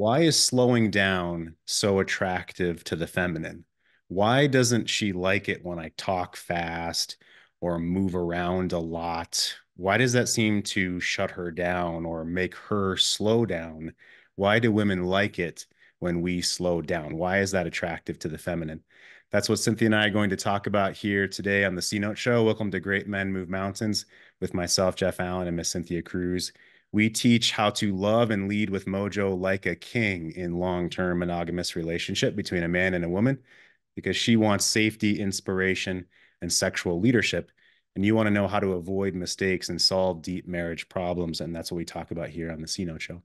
Why is slowing down so attractive to the feminine? Why doesn't she like it when I talk fast or move around a lot? Why does that seem to shut her down or make her slow down? Why do women like it when we slow down? Why is that attractive to the feminine? That's what Cynthia and I are going to talk about here today on the C Note Show. Welcome to Great Men Move Mountains with myself, Jeff Allen, and Miss Cynthia Cruz. We teach how to love and lead with mojo like a king in long term monogamous relationship between a man and a woman because she wants safety, inspiration, and sexual leadership. And you want to know how to avoid mistakes and solve deep marriage problems. And that's what we talk about here on the Note show.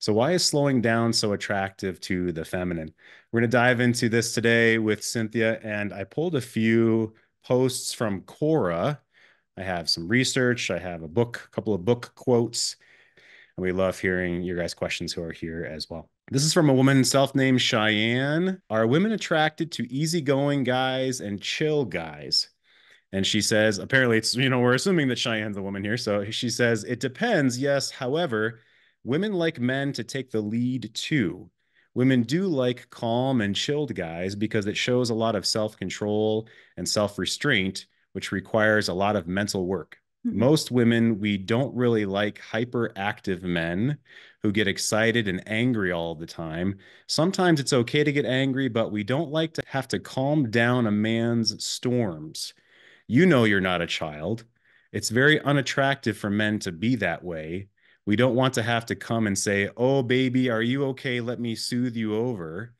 So, why is slowing down so attractive to the feminine? We're going to dive into this today with Cynthia. And I pulled a few posts from Cora. I have some research, I have a book, a couple of book quotes and we love hearing your guys' questions who are here as well. This is from a woman self named Cheyenne. Are women attracted to easygoing guys and chill guys? And she says, apparently, it's, you know, we're assuming that Cheyenne's a woman here. So she says, it depends. Yes. However, women like men to take the lead too. Women do like calm and chilled guys because it shows a lot of self control and self restraint, which requires a lot of mental work. Mm-hmm. Most women, we don't really like hyperactive men who get excited and angry all the time. Sometimes it's okay to get angry, but we don't like to have to calm down a man's storms. You know, you're not a child. It's very unattractive for men to be that way. We don't want to have to come and say, Oh, baby, are you okay? Let me soothe you over.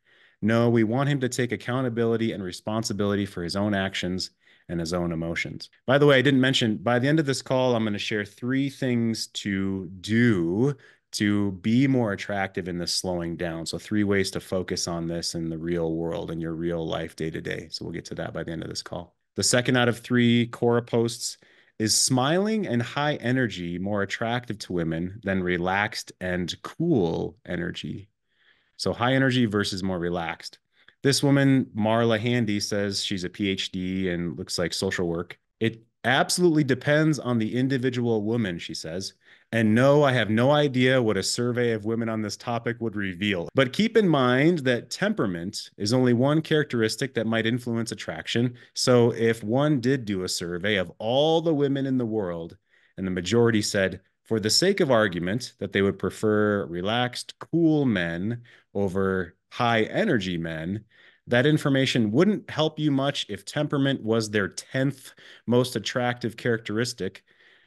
No, we want him to take accountability and responsibility for his own actions and his own emotions. By the way, I didn't mention by the end of this call, I'm going to share three things to do to be more attractive in this slowing down. So, three ways to focus on this in the real world and your real life day to day. So, we'll get to that by the end of this call. The second out of three Cora posts is smiling and high energy more attractive to women than relaxed and cool energy. So, high energy versus more relaxed. This woman, Marla Handy, says she's a PhD and looks like social work. It absolutely depends on the individual woman, she says. And no, I have no idea what a survey of women on this topic would reveal. But keep in mind that temperament is only one characteristic that might influence attraction. So if one did do a survey of all the women in the world and the majority said, for the sake of argument, that they would prefer relaxed, cool men over high energy men, that information wouldn't help you much if temperament was their 10th most attractive characteristic,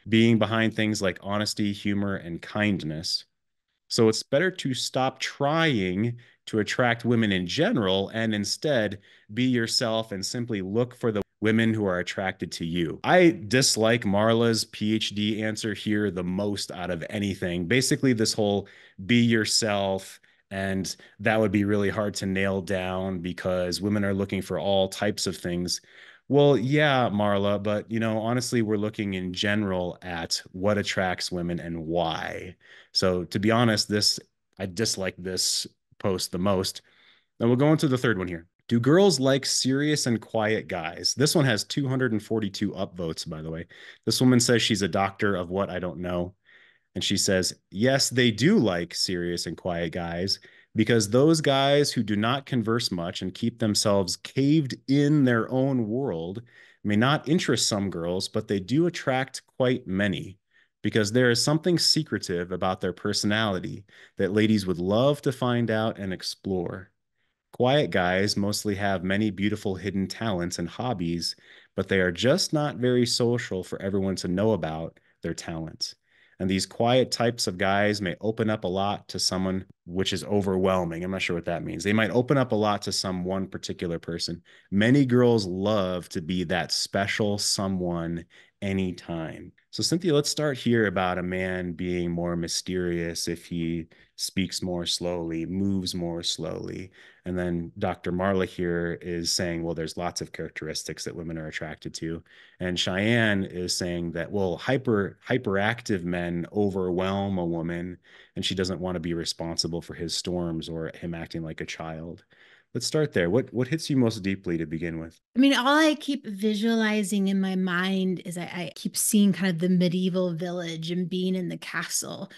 being behind things like honesty, humor, and kindness. So it's better to stop trying to attract women in general and instead be yourself and simply look for the women who are attracted to you. I dislike Marla's PhD answer here the most out of anything. Basically, this whole be yourself and that would be really hard to nail down because women are looking for all types of things. Well, yeah, Marla, but you know, honestly, we're looking in general at what attracts women and why. So to be honest, this I dislike this post the most. Then we'll go into the third one here. Do girls like serious and quiet guys? This one has 242 upvotes, by the way. This woman says she's a doctor of what I don't know. And she says, Yes, they do like serious and quiet guys because those guys who do not converse much and keep themselves caved in their own world may not interest some girls, but they do attract quite many because there is something secretive about their personality that ladies would love to find out and explore. Quiet guys mostly have many beautiful hidden talents and hobbies, but they are just not very social for everyone to know about their talents. And these quiet types of guys may open up a lot to someone, which is overwhelming. I'm not sure what that means. They might open up a lot to some one particular person. Many girls love to be that special someone anytime. So, Cynthia, let's start here about a man being more mysterious if he speaks more slowly, moves more slowly. And then Dr. Marla here is saying, well, there's lots of characteristics that women are attracted to. And Cheyenne is saying that, well, hyper hyperactive men overwhelm a woman and she doesn't want to be responsible for his storms or him acting like a child let's start there. What what hits you most deeply to begin with? I mean, all I keep visualizing in my mind is I, I keep seeing kind of the medieval village and being in the castle.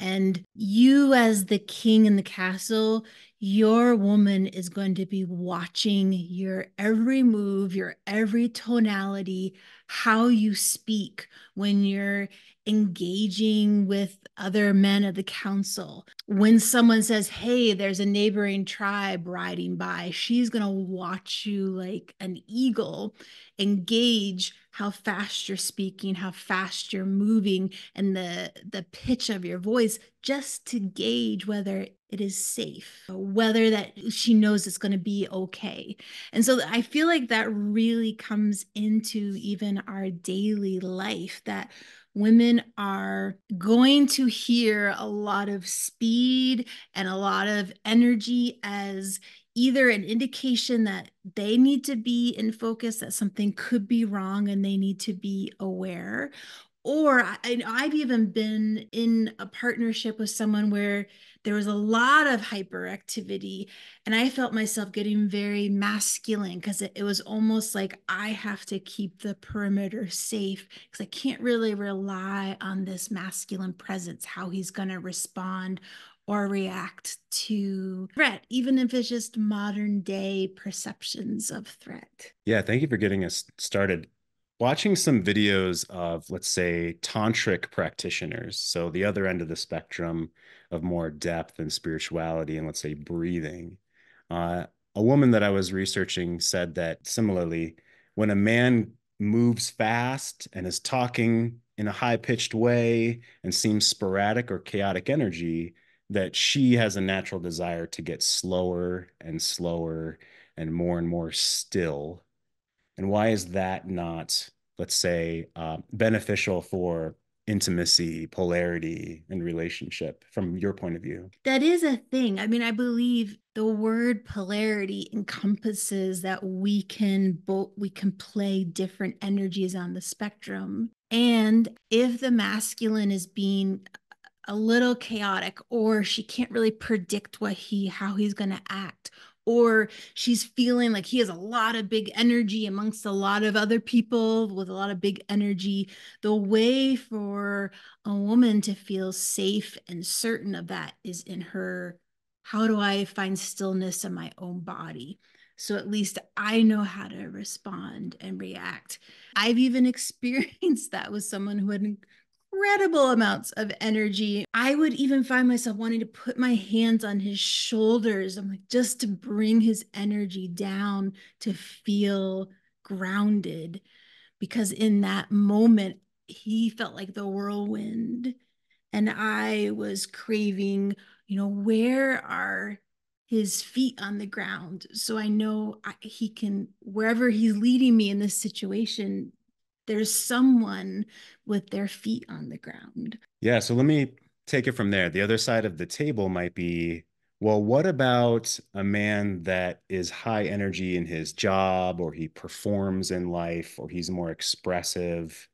And you as the king in the castle, your woman is going to be watching your every move, your every tonality, how you speak when you're engaging with other men of the council. When someone says, Hey, there's a neighboring tribe riding by, she's going to watch you like an eagle engage how fast you're speaking, how fast you're moving, and the, the pitch of your voice just to gauge whether it is safe, whether that she knows it's going to be okay. And so I feel like that really comes into even our daily life that women are going to hear a lot of speed and a lot of energy as either an indication that they need to be in focus, that something could be wrong and they need to be aware. Or I, I've even been in a partnership with someone where there was a lot of hyperactivity and i felt myself getting very masculine because it, it, was almost like i have to keep the perimeter safe because i can't really rely on this masculine presence how he's going to respond or react to threat, even if it's just modern day perceptions of threat. Yeah, thank you for getting us started. Watching some videos of, let's say, tantric practitioners, so the other end of the spectrum of more depth and spirituality and, let's say, breathing. Uh, a woman that I was researching said that similarly, when a man moves fast and is talking in a high pitched way and seems sporadic or chaotic energy, that she has a natural desire to get slower and slower and more and more still and why is that not let's say uh, beneficial for intimacy polarity and relationship from your point of view that is a thing i mean i believe the word polarity encompasses that we can both we can play different energies on the spectrum and if the masculine is being a little chaotic or she can't really predict what he how he's going to act or she's feeling like he has a lot of big energy amongst a lot of other people with a lot of big energy the way for a woman to feel safe and certain of that is in her how do i find stillness in my own body so at least I know how to respond and react. I've even experienced that with someone who had incredible amounts of energy. I would even find myself wanting to put my hands on his shoulders. I'm like, just to bring his energy down to feel grounded. Because in that moment, he felt like the whirlwind. And I was craving, you know, where are his feet on the ground so i know I, he can wherever he's leading me in this situation there's someone with their feet on the ground. Yeah. So let me take it from there. The other side of the table might be well, what about a man that is high energy in his job, or he performs in life, or he's more expressive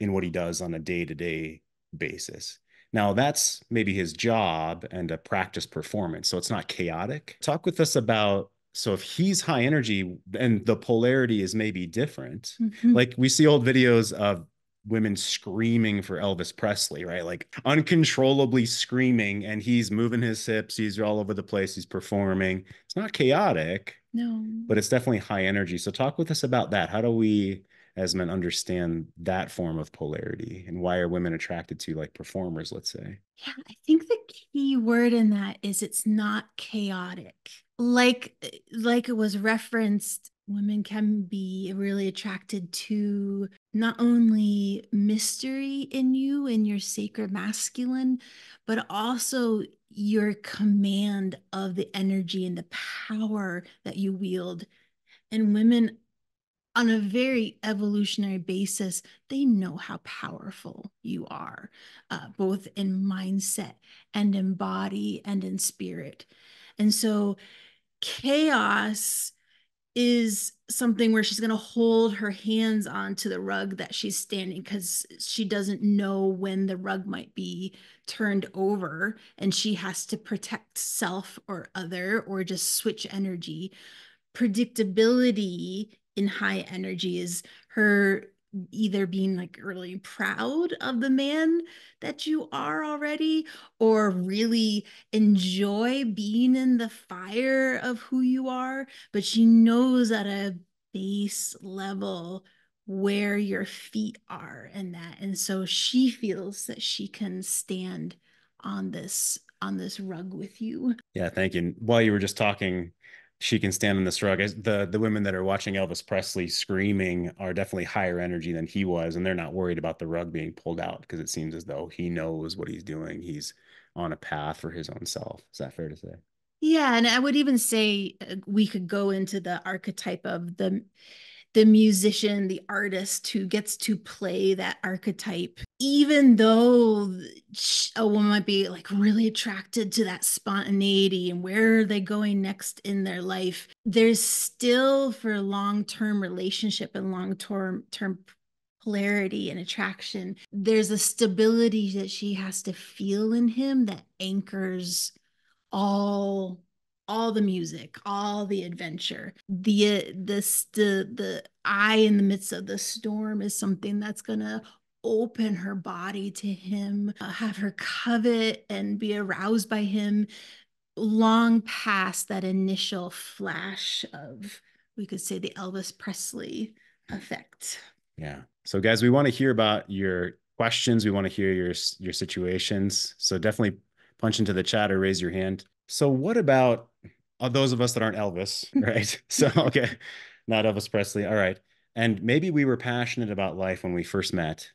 in what he does on a day to day basis? Now, that's maybe his job and a practice performance. So it's not chaotic. Talk with us about so if he's high energy and the polarity is maybe different mm-hmm. like we see old videos of women screaming for Elvis Presley, right? Like uncontrollably screaming, and he's moving his hips, he's all over the place, he's performing. It's not chaotic, no, but it's definitely high energy. So, talk with us about that. How do we as men understand that form of polarity and why are women attracted to like performers let's say yeah i think the key word in that is it's not chaotic like like it was referenced women can be really attracted to not only mystery in you and your sacred masculine but also your command of the energy and the power that you wield and women on a very evolutionary basis, they know how powerful you are, uh, both in mindset and in body and in spirit. And so, chaos is something where she's going to hold her hands onto the rug that she's standing because she doesn't know when the rug might be turned over and she has to protect self or other or just switch energy. Predictability in high energy is her either being like really proud of the man that you are already or really enjoy being in the fire of who you are but she knows at a base level where your feet are in that and so she feels that she can stand on this on this rug with you yeah thank you and while you were just talking she can stand on the rug. The the women that are watching Elvis Presley screaming are definitely higher energy than he was, and they're not worried about the rug being pulled out because it seems as though he knows what he's doing. He's on a path for his own self. Is that fair to say? Yeah, and I would even say uh, we could go into the archetype of the the musician, the artist who gets to play that archetype, even though a woman might be like really attracted to that spontaneity and where are they going next in their life, there's still for long term relationship and long term term polarity and attraction, there's a stability that she has to feel in him that anchors all all the music, all the adventure, the uh, the the the eye in the midst of the storm is something that's gonna open her body to him, uh, have her covet and be aroused by him long past that initial flash of we could say the Elvis Presley effect. Yeah. So guys, we want to hear about your questions, we want to hear your your situations. So definitely punch into the chat or raise your hand. So what about uh, those of us that aren't Elvis, mm-hmm. right? so, okay, not Elvis Presley. All right. And maybe we were passionate about life when we first met.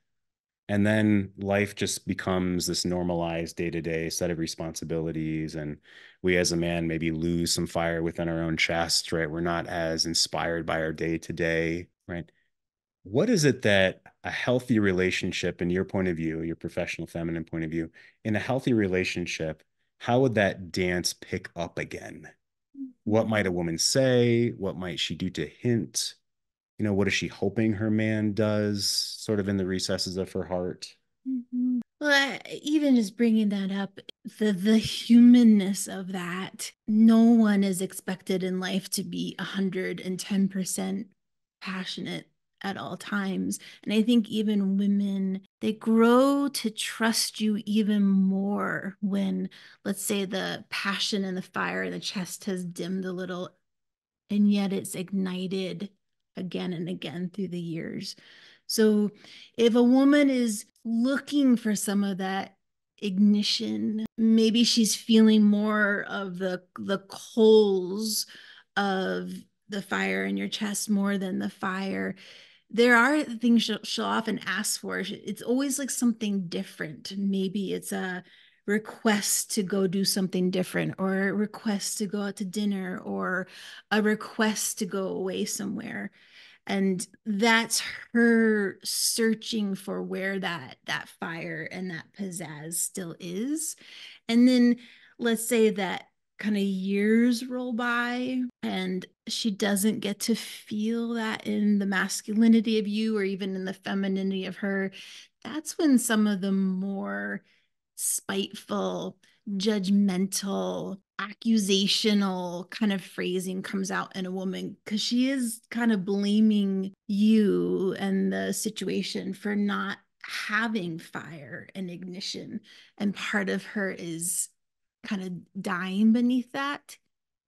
And then life just becomes this normalized day to day set of responsibilities. And we as a man maybe lose some fire within our own chest, right? We're not as inspired by our day to day, right? What is it that a healthy relationship, in your point of view, your professional feminine point of view, in a healthy relationship, how would that dance pick up again? What might a woman say? What might she do to hint? You know, what is she hoping her man does, sort of in the recesses of her heart? Mm-hmm. Well, even just bringing that up, the the humanness of that. No one is expected in life to be hundred and ten percent passionate at all times. And I think even women, they grow to trust you even more when, let's say, the passion and the fire in the chest has dimmed a little, and yet it's ignited again and again through the years. So if a woman is looking for some of that ignition, maybe she's feeling more of the the coals of the fire in your chest more than the fire there are things she'll, she'll often ask for. It's always like something different. Maybe it's a request to go do something different, or a request to go out to dinner, or a request to go away somewhere. And that's her searching for where that that fire and that pizzazz still is. And then let's say that kind of years roll by and she doesn't get to feel that in the masculinity of you or even in the femininity of her that's when some of the more spiteful judgmental accusational kind of phrasing comes out in a woman because she is kind of blaming you and the situation for not having fire and ignition and part of her is kind of dying beneath that,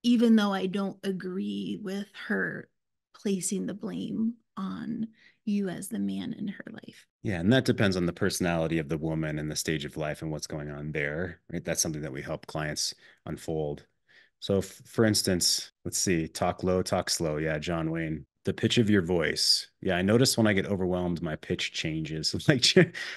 even though I don't agree with her placing the blame on you as the man in her life. Yeah, and that depends on the personality of the woman and the stage of life and what's going on there, right? That's something that we help clients unfold. So, f- for instance, let's see, talk low, talk slow. Yeah, John Wayne the pitch of your voice. Yeah, I notice when I get overwhelmed, my pitch changes, like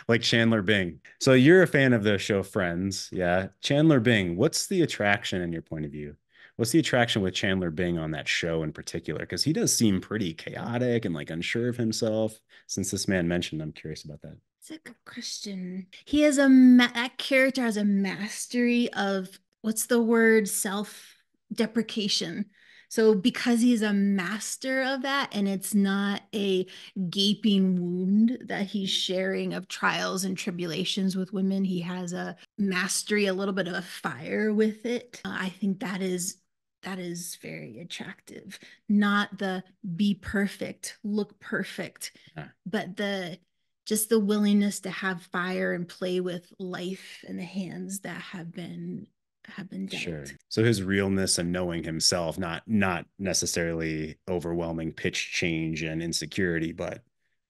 like Chandler Bing. So you're a fan of the show Friends, yeah? Chandler Bing, what's the attraction in your point of view? What's the attraction with Chandler Bing on that show in particular? Because he does seem pretty chaotic and like unsure of himself. Since this man mentioned, I'm curious about that. It's a good question. He has a ma- that character has a mastery of what's the word self deprecation so because he's a master of that and it's not a gaping wound that he's sharing of trials and tribulations with women, he has a mastery, a little bit of a fire with it. Uh, I think that is that is very attractive. Not the be perfect, look perfect, yeah. but the just the willingness to have fire and play with life and the hands that have been happened yet. Sure. So his realness and knowing himself, not not necessarily overwhelming pitch change and insecurity, but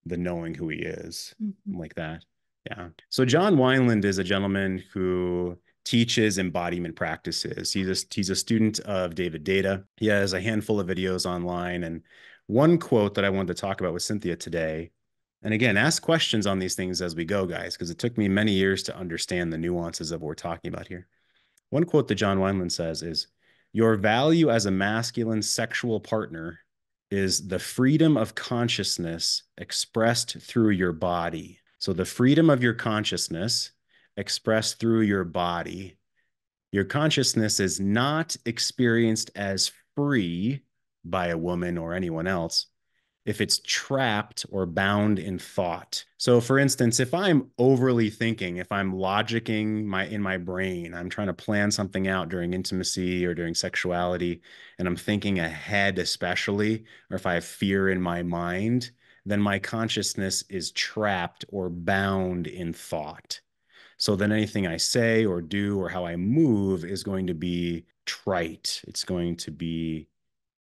the knowing who he is, mm-hmm. like that. Yeah. So John Wineland is a gentleman who teaches embodiment practices. He's a, he's a student of David Data. He has a handful of videos online. And one quote that I wanted to talk about with Cynthia today, and again, ask questions on these things as we go, guys, because it took me many years to understand the nuances of what we're talking about here. One quote that John Wineland says is Your value as a masculine sexual partner is the freedom of consciousness expressed through your body. So, the freedom of your consciousness expressed through your body. Your consciousness is not experienced as free by a woman or anyone else if it's trapped or bound in thought. So for instance, if I'm overly thinking, if I'm logicking my in my brain, I'm trying to plan something out during intimacy or during sexuality and I'm thinking ahead especially or if I have fear in my mind, then my consciousness is trapped or bound in thought. So then anything I say or do or how I move is going to be trite. It's going to be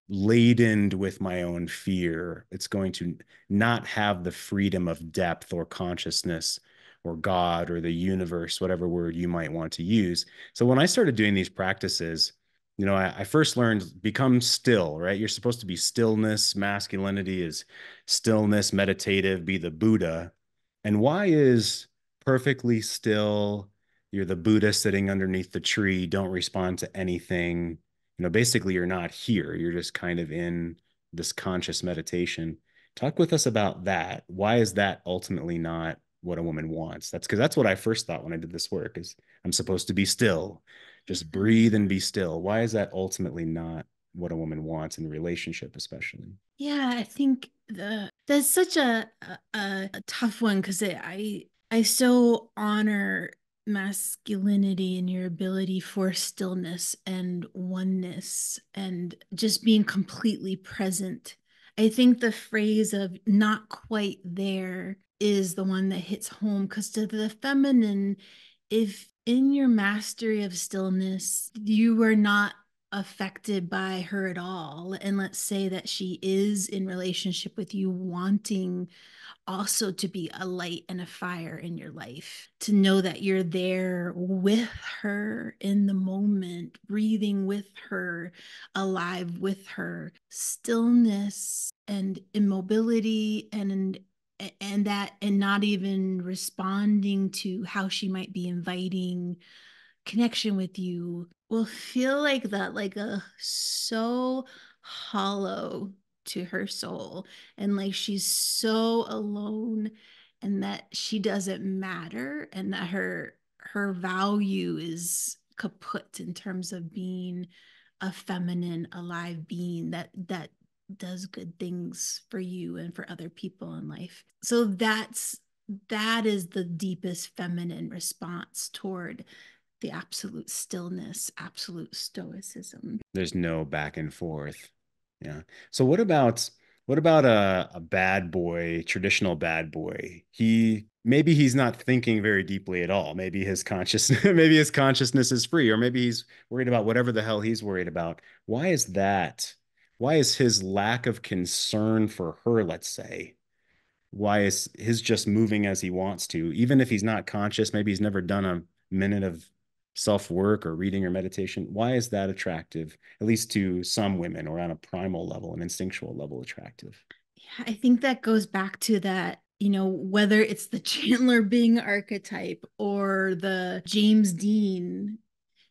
laden with my own fear. It's going to not have the freedom of depth or consciousness or God or the universe, whatever word you might want to use. So when I started doing these practices, you know, I, I, first learned become still, right? You're supposed to be stillness. Masculinity is stillness, meditative, be the Buddha. And why is perfectly still? You're the Buddha sitting underneath the tree, don't respond to anything you know basically you're not here you're just kind of in this conscious meditation talk with us about that why is that ultimately not what a woman wants that's because that's what i first thought when i did this work is i'm supposed to be still just breathe and be still why is that ultimately not what a woman wants in a relationship especially yeah i think the that's such a a, a tough one because i i so honor masculinity and your ability for stillness and oneness and just being completely present. I think the phrase of not quite there is the one that hits home because to the feminine, if in your mastery of stillness, you were not affected by her at all and let's say that she is in relationship with you wanting also to be a light and a fire in your life to know that you're there with her in the moment breathing with her alive with her stillness and immobility and and that and not even responding to how she might be inviting connection with you will feel like that, like a uh, so hollow to her soul. And like she's so alone and that she doesn't matter and that her her value is kaput in terms of being a feminine alive being that that does good things for you and for other people in life so that's that is the deepest feminine response toward the absolute stillness, absolute stoicism. There's no back and forth. Yeah. So what about what about a, a bad boy, traditional bad boy? He maybe he's not thinking very deeply at all. Maybe his consciousness, maybe his consciousness is free, or maybe he's worried about whatever the hell he's worried about. Why is that? Why is his lack of concern for her, let's say, why is his just moving as he wants to, even if he's not conscious? Maybe he's never done a minute of self work or reading or meditation, why is that attractive, at least to some women or on a primal level, an instinctual level, attractive? Yeah, I think that goes back to that you know, whether it's the Chandler Bing archetype or the James Dean,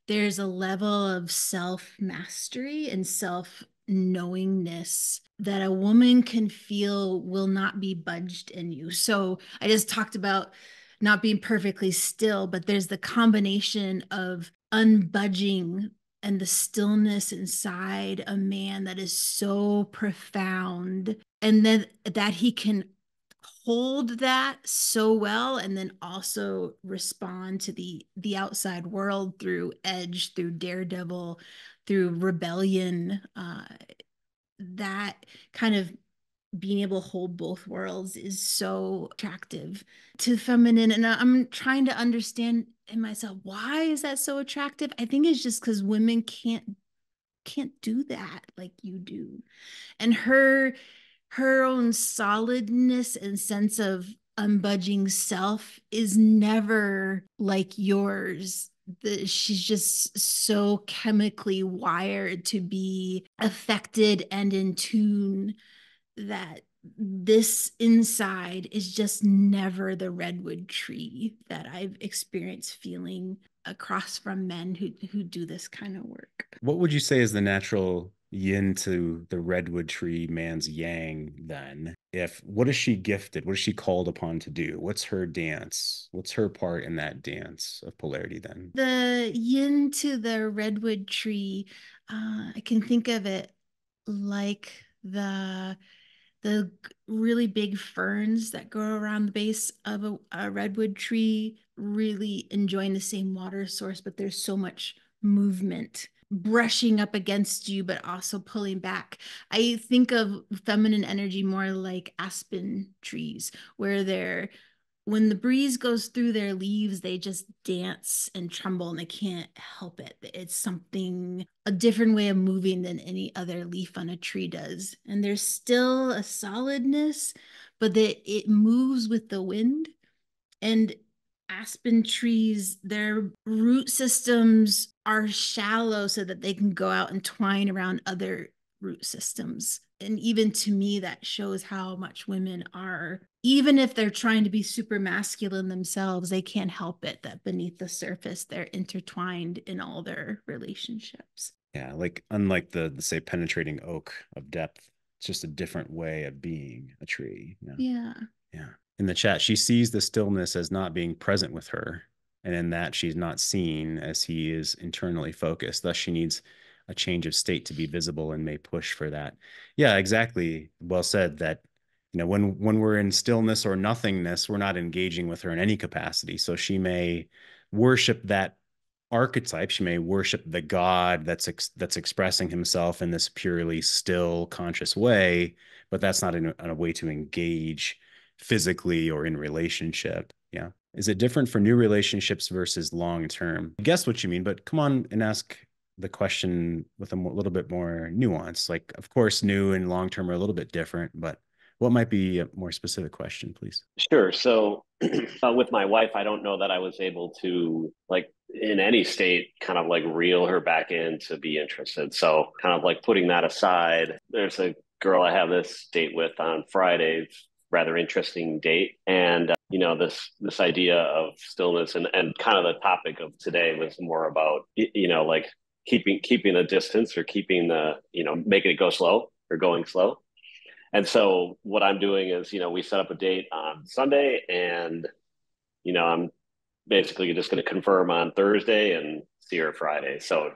there's a level of self mastery and self knowingness that a woman can feel will not be budged in you. So I just talked about not being perfectly still, but there's the combination of unbudging and the stillness inside a man that is so profound and then that he can hold that so well and then also respond to the the outside world through edge through daredevil through rebellion uh that kind of being able to hold both worlds is so attractive to feminine. And I'm trying to understand in myself why is that so attractive? I think it's just because women can't can't do that like you do. And her her own solidness and sense of unbudging self is never like yours the, she's just so chemically wired to be affected and in tune that this inside is just never the redwood tree that I've experienced feeling across from men who who do this kind of work. What would you say is the natural yin to the redwood tree man's yang then? If what is she gifted? What is she called upon to do? What's her dance? What's her part in that dance of polarity then? The yin to the redwood tree, uh, I can think of it like the the really big ferns that grow around the base of a, a redwood tree really enjoying the same water source, but there's so much movement brushing up against you, but also pulling back. I think of feminine energy more like aspen trees, where they're when the breeze goes through their leaves, they just dance and tremble and they can't help it. It's something, a different way of moving than any other leaf on a tree does. And there's still a solidness, but that it moves with the wind. And aspen trees, their root systems are shallow so that they can go out and twine around other root systems and even to me that shows how much women are even if they're trying to be super masculine themselves they can't help it that beneath the surface they're intertwined in all their relationships yeah like unlike the, the say penetrating oak of depth it's just a different way of being a tree yeah yeah in the chat she sees the stillness as not being present with her and in that she's not seen as he is internally focused thus she needs a change of state to be visible and may push for that. Yeah, exactly. Well said that you know when when we're in stillness or nothingness, we're not engaging with her in any capacity. So she may worship that archetype she may worship the god that's ex that's expressing himself in this purely still conscious way but that's not in a, a way to engage physically or in relationship yeah is it different for new relationships versus long term guess what you mean but come on and ask the question with a little bit more nuance. Like, of course, new and long term are a little bit different, but what might be a more specific question, please? Sure. So, uh, with my wife, I don't know that I was able to, like, in any state, kind of like reel her back in to be interested. So, kind of like putting that aside, there's a girl I have this date with on Friday, rather interesting date. And, uh, you know, this, this idea of stillness and, and kind of the topic of today was more about, you know, like keeping keeping a distance or keeping the you know making it go slow or going slow. And so what I'm doing is you know we set up a date on Sunday, and you know I'm basically just going to confirm on Thursday and see her Friday. So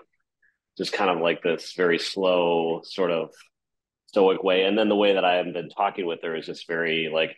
just kind of like this very slow sort of stoic way. And then the way that I have been talking with her is just very like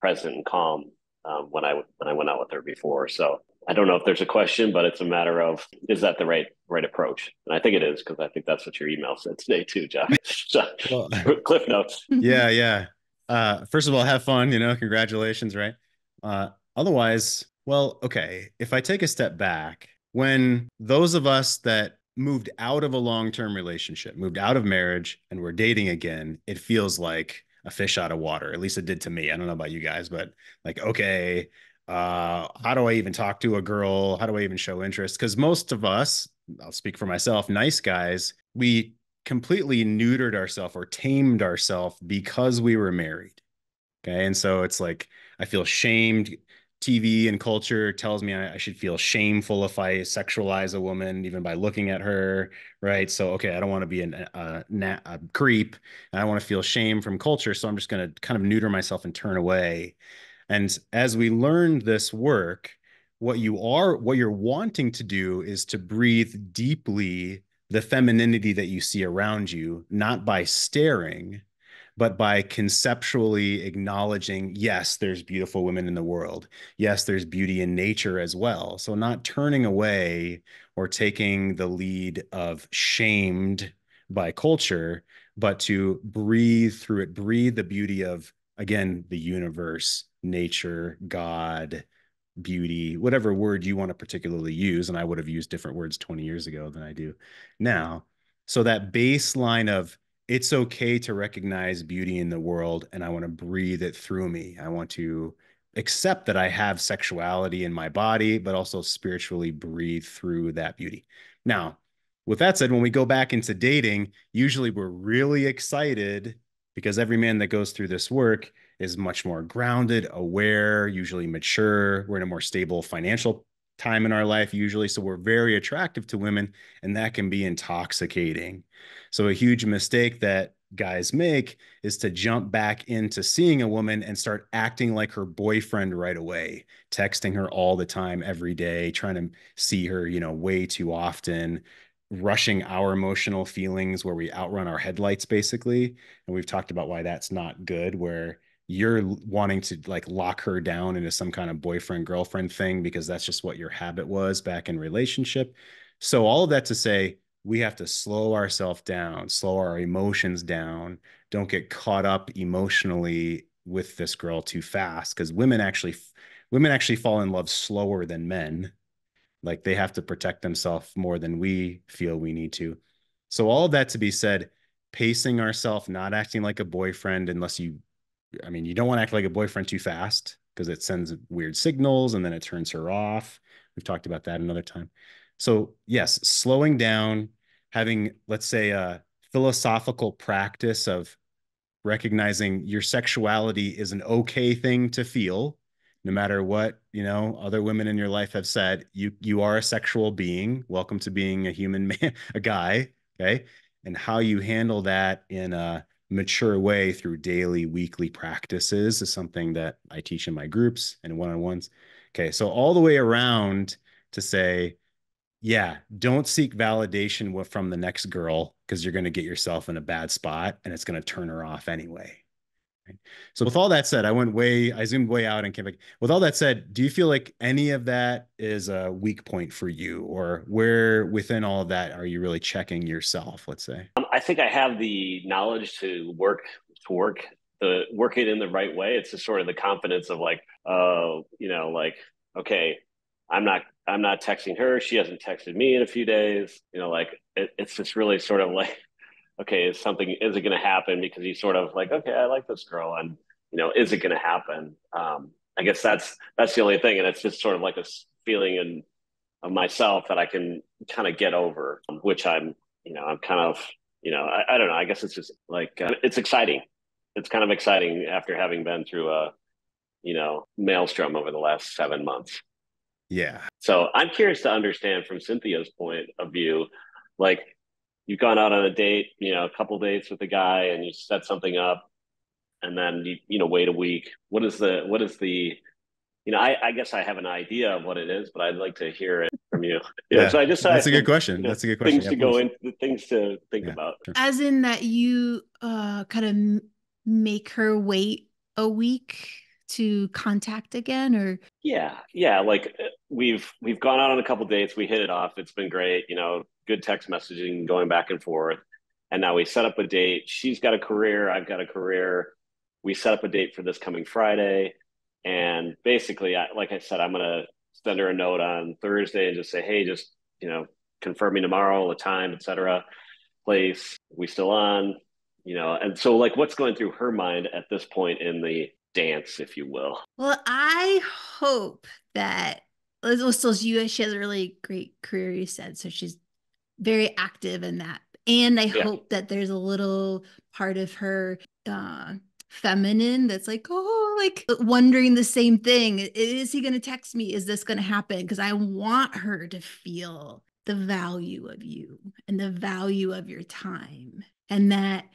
present and calm um, when I when I went out with her before. So I don't know if there's a question, but it's a matter of is that the right right approach? And I think it is because I think that's what your email said today too, Josh. well, cliff notes. Yeah, yeah. Uh, first of all, have fun. You know, congratulations, right? Uh, otherwise, well, okay. If I take a step back, when those of us that moved out of a long-term relationship, moved out of marriage, and we're dating again, it feels like a fish out of water. At least it did to me. I don't know about you guys, but like, okay, uh, how do I even talk to a girl? How do I even show interest? Because most of us, I'll speak for myself, nice guys, we completely neutered ourselves or tamed ourselves because we were married. Okay. And so it's like, I feel shamed. TV and culture tells me I, I should feel shameful if I sexualize a woman, even by looking at her. Right. So, okay, I don't want to be an, a, a, a creep. I don't want to feel shame from culture. So I'm just going to kind of neuter myself and turn away. And as we learn this work, what you are, what you're wanting to do is to breathe deeply the femininity that you see around you, not by staring, but by conceptually acknowledging, yes, there's beautiful women in the world. Yes, there's beauty in nature as well. So, not turning away or taking the lead of shamed by culture, but to breathe through it, breathe the beauty of, again, the universe nature, God, beauty, whatever word you want to particularly use. And I would have used different words 20 years ago than I do now. So that baseline of it's okay to recognize beauty in the world and I want to breathe it through me. I want to accept that I have sexuality in my body, but also spiritually breathe through that beauty. Now, with that said, when we go back into dating, usually we're really excited because every man that goes through this work is much more grounded, aware, usually mature. We're in a more stable financial time in our life, usually. So we're very attractive to women, and that can be intoxicating. So, a huge mistake that guys make is to jump back into seeing a woman and start acting like her boyfriend right away, texting her all the time, every day, trying to see her, you know, way too often, rushing our emotional feelings where we outrun our headlights basically and we've talked about why that's not good where you're wanting to like lock her down into some kind of boyfriend girlfriend thing because that's just what your habit was back in relationship so all of that to say we have to slow ourselves down slow our emotions down don't get caught up emotionally with this girl too fast because women actually women actually fall in love slower than men like they have to protect themselves more than we feel we need to. So all of that to be said, pacing ourselves, not acting like a boyfriend unless you I mean, you don't want to act like a boyfriend too fast because it sends weird signals and then it turns her off. We've talked about that another time. So, yes, slowing down, having, let's say, a philosophical practice of recognizing your sexuality is an okay thing to feel no matter what you know other women in your life have said you you are a sexual being welcome to being a human man a guy okay and how you handle that in a mature way through daily weekly practices is something that i teach in my groups and one-on-ones okay so all the way around to say yeah don't seek validation from the next girl because you're going to get yourself in a bad spot and it's going to turn her off anyway so with all that said, I went way, I zoomed way out and came back. With all that said, do you feel like any of that is a weak point for you, or where within all of that are you really checking yourself? Let's say. Um, I think I have the knowledge to work to work the work it in the right way. It's just sort of the confidence of like, oh, uh, you know, like okay, I'm not I'm not texting her. She hasn't texted me in a few days. You know, like it, it's just really sort of like okay, is something is it going to happen? Because he's sort of like, okay, I like this girl, and you know, is it going to happen? Um, I guess that's that's the only thing, and it's just sort of like a feeling in of myself that I can kind of get over, um, which I'm, you know, I'm kind of, you know, I, I don't know. I guess it's just like uh, it's exciting. It's kind of exciting after having been through a, you know, maelstrom over the last seven months. Yeah. So I'm curious to understand from Cynthia's point of view, like you've gone out on a date, you know, a couple dates with a guy and you set something up and then you, you know, wait a week. What is the, what is the, you know, I, I guess I have an idea of what it is, but I'd like to hear it from you. Yeah. yeah. So I just, that's I, a good question. You know, that's a good question. Things yeah, to go into, things to think yeah. about. As in that you uh, kind of make her wait a week to contact again or yeah yeah like uh, we've we've gone out on a couple dates we hit it off it's been great you know good text messaging going back and forth. And now we set up a date. She's got a career. I've got a career. We set up a date for this coming Friday. And basically, I, like I said, I'm going to send her a note on Thursday and just say, hey, just, you know, confirming tomorrow, the time, etc. place. We still on, you know. And so, like, what's going through her mind at this point in the dance, if you will? Well, I hope that well, so you she has a really great career. You said so she's very active in that. And I yeah. hope that there's a little part of her uh, feminine that's like, oh, like uh, wondering the same thing. Is he going to text me? Is this going to happen? Because I want her to feel the value of you and the value of your time and that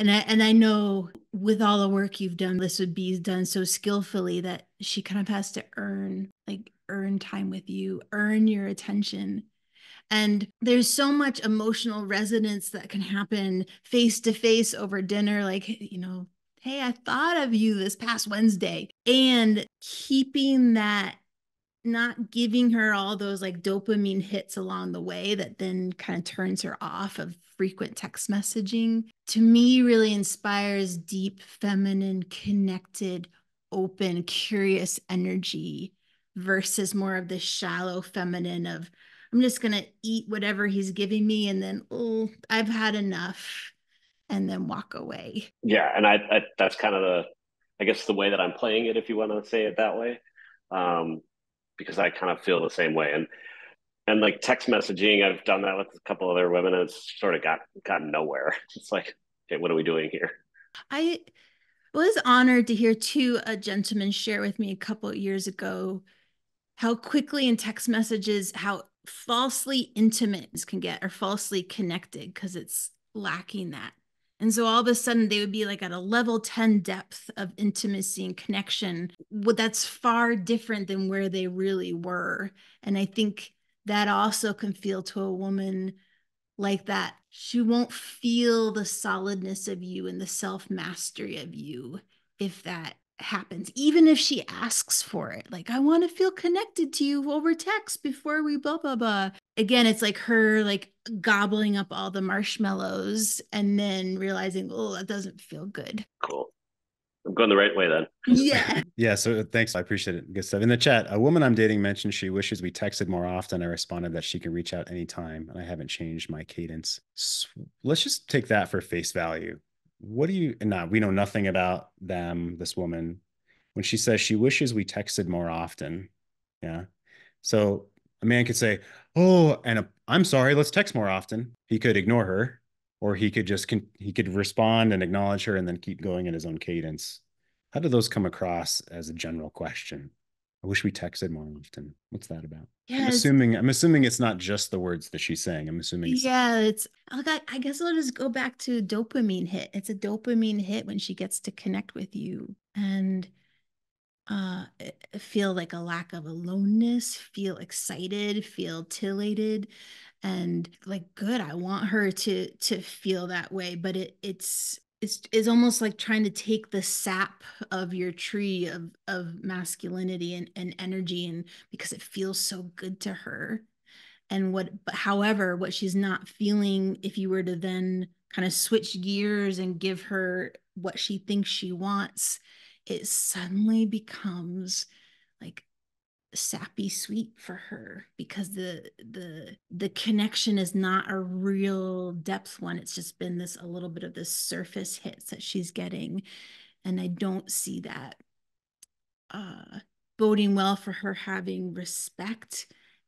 and I and I know with all the work you've done, this would be done so skillfully that she kind of has to earn like earn time with you, earn your attention. And there's so much emotional resonance that can happen face to face over dinner, like, you know, hey, I thought of you this past Wednesday. And keeping that not giving her all those like dopamine hits along the way that then kind of turns her off of frequent text messaging to me really inspires deep feminine connected open curious energy versus more of the shallow feminine of I'm just going to eat whatever he's giving me and then, oh, I've had enough and then walk away. Yeah. And I, I that's kind of the, I guess the way that I'm playing it, if you want to say it that way, um, because I kind of feel the same way. And, and like text messaging, I've done that with a couple other women and it's sort of got, gotten nowhere. It's like, okay, what are we doing here? I was honored to hear two a uh, gentleman share with me a couple years ago, how quickly in text messages, how falsely intimate can get or falsely connected because it's lacking that. And so all of a sudden they would be like at a level 10 depth of intimacy and connection. Well, that's far different than where they really were. And I think that also can feel to a woman like that. She won't feel the solidness of you and the self mastery of you if that happens, even if she asks for it. Like, I want to feel connected to you over text before we blah, blah, blah. Again, it's like her like gobbling up all the marshmallows and then realizing, oh, that doesn't feel good. Cool. I'm going the right way then. Yeah. yeah. So uh, thanks. I appreciate it. Good stuff. In the chat, a woman I'm dating mentioned she wishes we texted more often. I responded that she can reach out anytime and I haven't changed my cadence. So let's just take that for face value what do you nah we know nothing about them this woman when she says she wishes we texted more often yeah so a man could say oh and i am sorry let's text more often he could ignore her or he could just con- he could respond and acknowledge her and then keep going in his own cadence how do those come across as a general question I wish we texted more often. What's that about? Yeah, I'm assuming I'm assuming it's not just the words that she's saying. I'm assuming it's, Yeah, it's oh, I guess I'll just go back to dopamine hit. It's a dopamine hit when she gets to connect with you and uh feel like a lack of aloneness, feel excited, feel titillated and like good. I want her to to feel that way, but it it's is is almost like trying to take the sap of your tree of of masculinity and, and energy and because it feels so good to her and what however what she's not feeling if you were to then kind of switch gears and give her what she thinks she wants it suddenly becomes like sappy sweet for her because the the the connection is not a real depth one it's just been this a little bit of this surface hits that she's getting and i don't see that uh boding well for her having respect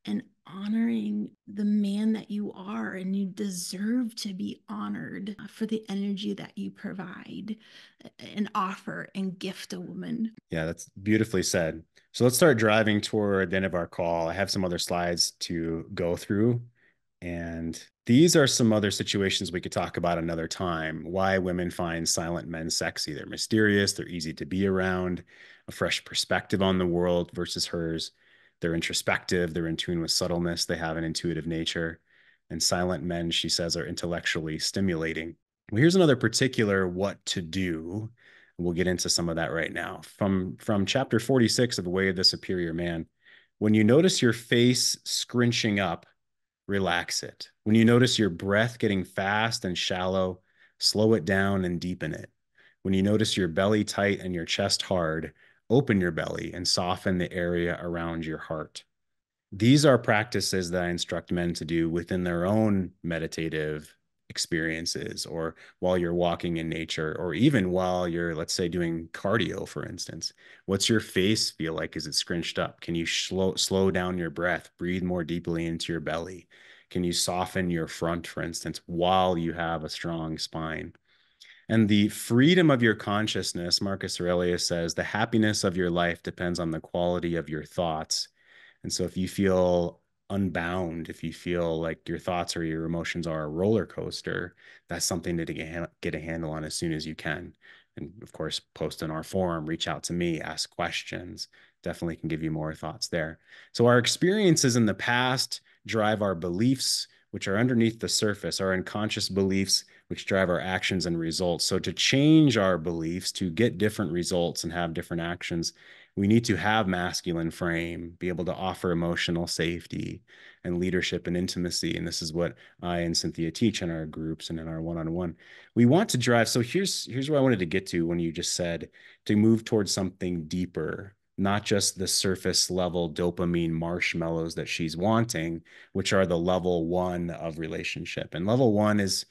and honoring the man that you are and you deserve to be honored uh, for the energy that you provide and offer and gift a woman. Yeah, that's beautifully said. So let's start driving toward the end of our call. I have some other slides to go through and these are some other situations we could talk about another time. Why women find silent men sexy. They're mysterious, they're easy to be around, a fresh perspective on the world versus hers. They're introspective, they're in tune with subtleness, they have an intuitive nature. And silent men, she says, are intellectually stimulating. Well, here's another particular what to do. We'll get into some of that right now. From, from chapter 46 of The Way of the Superior Man, when you notice your face scrunching up, relax it. When you notice your breath getting fast and shallow, slow it down and deepen it. When you notice your belly tight and your chest hard, open your belly and soften the area around your heart. These are practices that I instruct men to do within their own meditative experiences or while you're walking in nature or even while you're let's say doing cardio for instance what's your face feel like is it scrunched up can you slow slow down your breath breathe more deeply into your belly can you soften your front for instance while you have a strong spine and the freedom of your consciousness, Marcus Aurelius says, the happiness of your life depends on the quality of your thoughts. And so if you feel unbound, if you feel like your thoughts or your emotions are a roller coaster, that's something to get a handle on as soon as you can. And of course, post in our forum, reach out to me, ask questions. Definitely can give you more thoughts there. So, our experiences in the past drive our beliefs, which are underneath the surface, our unconscious beliefs which drive our actions and results. So, to change our beliefs, to get different results and have different actions, we need to have masculine frame, be able to offer emotional safety and leadership and intimacy. And this is what I and Cynthia teach in our groups and in our one-on-one. We want to drive. So here's here's where I wanted to get to when you just said to move towards something deeper, not just the surface level dopamine marshmallows that she's wanting, which are the level one of relationship. And level one is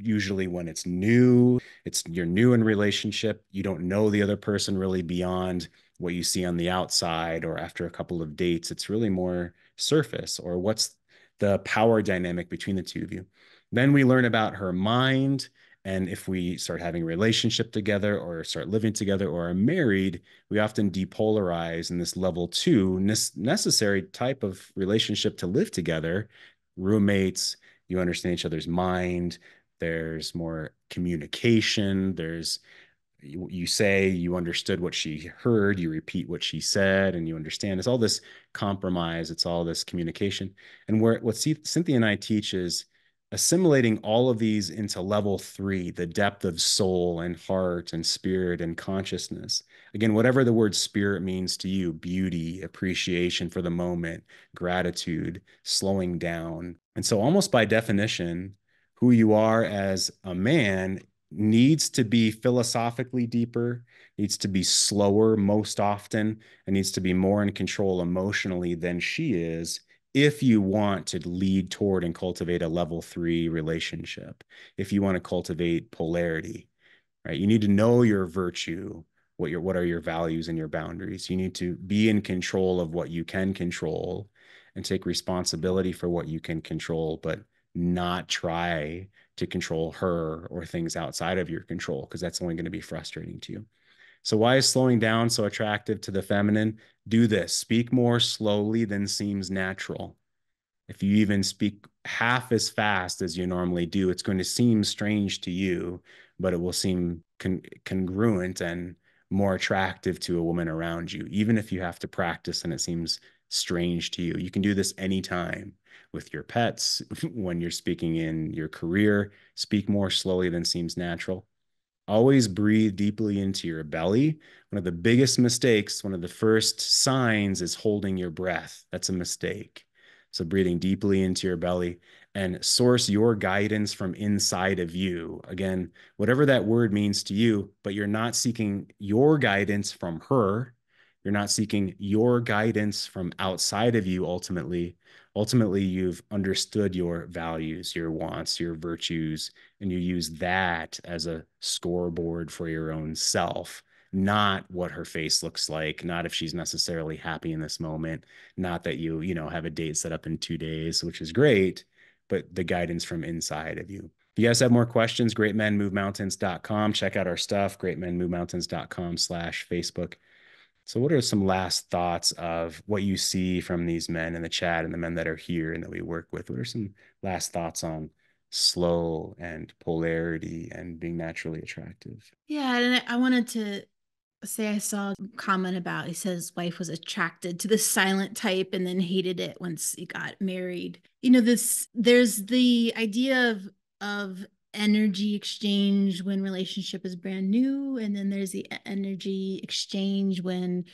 usually when it's new it's you're new in relationship you don't know the other person really beyond what you see on the outside or after a couple of dates it's really more surface or what's the power dynamic between the two of you then we learn about her mind and if we start having a relationship together or start living together or are married we often depolarize in this level two necessary type of relationship to live together roommates you understand each other's mind there's more communication there's you, you say you understood what she heard you repeat what she said and you understand it's all this compromise it's all this communication and where what C- cynthia and i teach is assimilating all of these into level three the depth of soul and heart and spirit and consciousness again whatever the word spirit means to you beauty appreciation for the moment gratitude slowing down and so almost by definition who you are as a man needs to be philosophically deeper, needs to be slower most often, and needs to be more in control emotionally than she is if you want to lead toward and cultivate a level three relationship, if you want to cultivate polarity, right? You need to know your virtue. What, your, what are your values and your boundaries? You need to be in control of what you can control and take responsibility for what you can control. But not try to control her or things outside of your control because that's only going to be frustrating to you. So, why is slowing down so attractive to the feminine? Do this speak more slowly than seems natural. If you even speak half as fast as you normally do, it's going to seem strange to you, but it will seem con- congruent and more attractive to a woman around you, even if you have to practice and it seems strange to you. You can do this anytime with your pets, when you're speaking in your career. Speak more slowly than seems natural. Always breathe deeply into your belly. One of the biggest mistakes, one of the first signs is holding your breath. That's a mistake. So, breathing deeply into your belly and source your guidance from inside of you. Again, whatever that word means to you, but you're not seeking your guidance from her. You're not seeking your guidance from outside of you ultimately ultimately you've understood your values, your wants, your virtues, and you use that as a scoreboard for your own self not what her face looks like, not if she's necessarily happy in this moment, not that you, you know, have a date set up in two days, which is great, but the guidance from inside of you. If you guys have more questions, greatmenmovemountains.com. Check out our stuff, greatmenmovemountains.com slash Facebook so, what are some last thoughts of what you see from these men in the chat and the men that are here and that we work with? What are some last thoughts on slow and polarity and being naturally attractive? Yeah, and I wanted to say I saw a comment about he says wife was attracted to the silent type and then hated it once he got married. You know, this there's the idea of of energy exchange when relationship is brand new and then there's the energy exchange when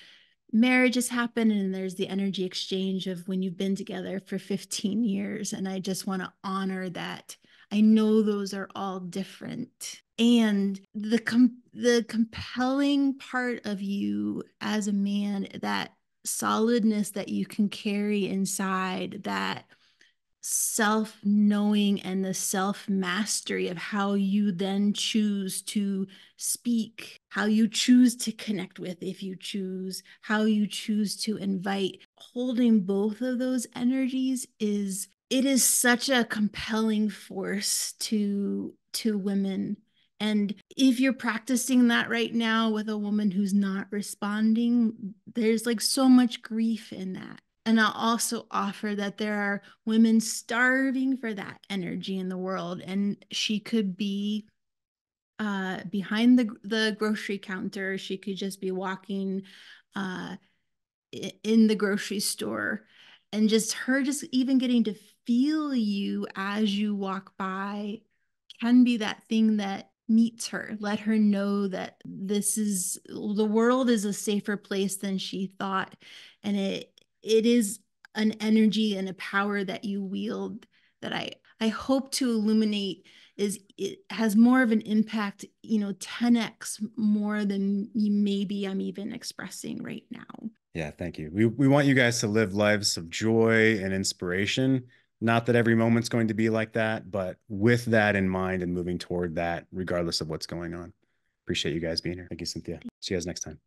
marriage has happened and there's the energy exchange of when you've been together for 15 years and i just want to honor that i know those are all different and the com- the compelling part of you as a man that solidness that you can carry inside that self knowing and the self mastery of how you then choose to speak, how you choose to connect with, if you choose, how you choose to invite. Holding both of those energies is it is such a compelling force to to women and if you're practicing that right now with a woman who's not responding there's like so much grief in that and I'll also offer that there are women starving for that energy in the world. And she could be uh, behind the, the grocery counter, she could just be walking uh, in the grocery store. And just her just even getting to feel you as you walk by can be that thing that meets her let her know that this is the world is a safer place than she thought and it it is an energy and a power that you wield that I I hope to illuminate is it has more of an impact, you know, 10x more than maybe I'm even expressing right now. Yeah, thank you. We we want you guys to live lives of joy and inspiration. Not that every moment's going to be like that, but with that in mind and moving toward that, regardless of what's going on. Appreciate you guys being here. Thank you, Cynthia. See you guys next time.